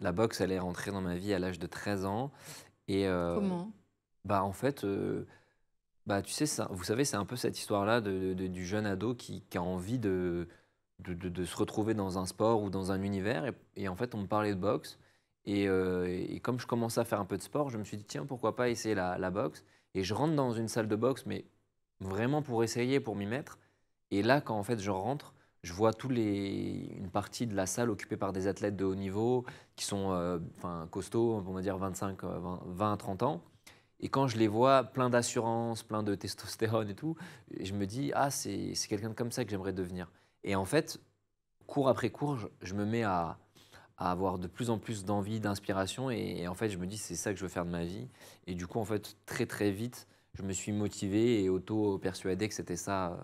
La boxe, elle est rentrée dans ma vie à l'âge de 13 ans. Et, euh, Comment Bah, en fait. Euh, bah, tu sais, ça, vous savez, c'est un peu cette histoire-là de, du jeune ado qui, a envie de, de, se retrouver dans un sport ou dans un univers. Et, en fait, on me parlait de boxe. Et, euh, comme je commençais à faire un peu de sport, je me suis dit, tiens, pourquoi pas essayer la, la boxe Et je rentre dans une salle de boxe, mais vraiment pour essayer, pour m'y mettre. Et là, quand en fait je rentre, je vois tous une partie de la salle occupée par des athlètes de haut niveau qui sont euh, costauds, on va dire 25, 20, 30 ans. Et quand je les vois plein d'assurance, plein de testostérone et tout, je me dis, ah, c'est quelqu'un comme ça que j'aimerais devenir. Et en fait, cours après cours, je, me mets à, avoir de plus en plus d'envie, d'inspiration. et, en fait, je me dis, c'est ça que je veux faire de ma vie. Et du coup, en fait, très très vite, je me suis motivé et auto-persuadé que c'était ça euh,